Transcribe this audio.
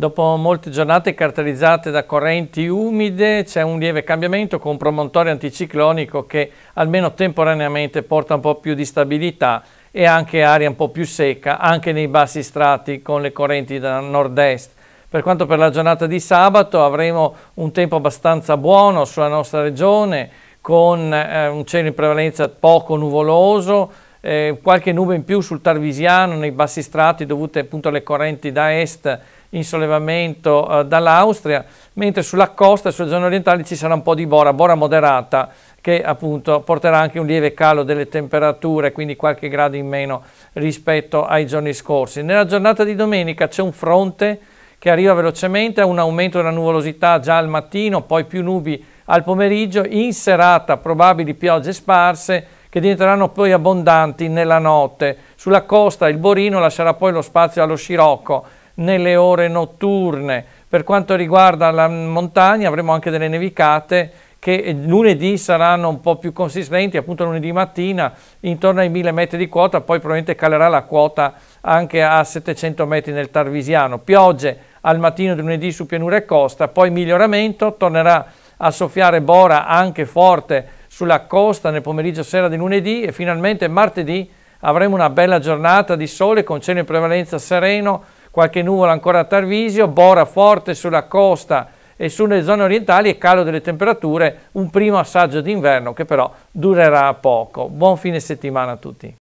Dopo molte giornate caratterizzate da correnti umide c'è un lieve cambiamento con un promontorio anticiclonico che almeno temporaneamente porta un po' più di stabilità e anche aria un po' più secca, anche nei bassi strati con le correnti da nord-est. Per quanto per la giornata di sabato avremo un tempo abbastanza buono sulla nostra regione con eh, un cielo in prevalenza poco nuvoloso, eh, qualche nube in più sul Tarvisiano nei bassi strati dovute appunto alle correnti da est in sollevamento eh, dall'Austria, mentre sulla costa e sulle zone orientali ci sarà un po' di bora, bora moderata, che appunto porterà anche un lieve calo delle temperature, quindi qualche grado in meno rispetto ai giorni scorsi. Nella giornata di domenica c'è un fronte che arriva velocemente, un aumento della nuvolosità già al mattino, poi più nubi al pomeriggio, in serata probabili piogge sparse che diventeranno poi abbondanti nella notte. Sulla costa il Borino lascerà poi lo spazio allo scirocco nelle ore notturne. Per quanto riguarda la montagna avremo anche delle nevicate che lunedì saranno un po' più consistenti, appunto lunedì mattina intorno ai 1000 metri di quota, poi probabilmente calerà la quota anche a 700 metri nel Tarvisiano. Piogge al mattino di lunedì su pianura e costa, poi miglioramento, tornerà a soffiare Bora anche forte sulla costa nel pomeriggio sera di lunedì e finalmente martedì avremo una bella giornata di sole con cielo in prevalenza sereno, qualche nuvola ancora a Tarvisio, bora forte sulla costa e sulle zone orientali e calo delle temperature, un primo assaggio d'inverno che però durerà poco. Buon fine settimana a tutti.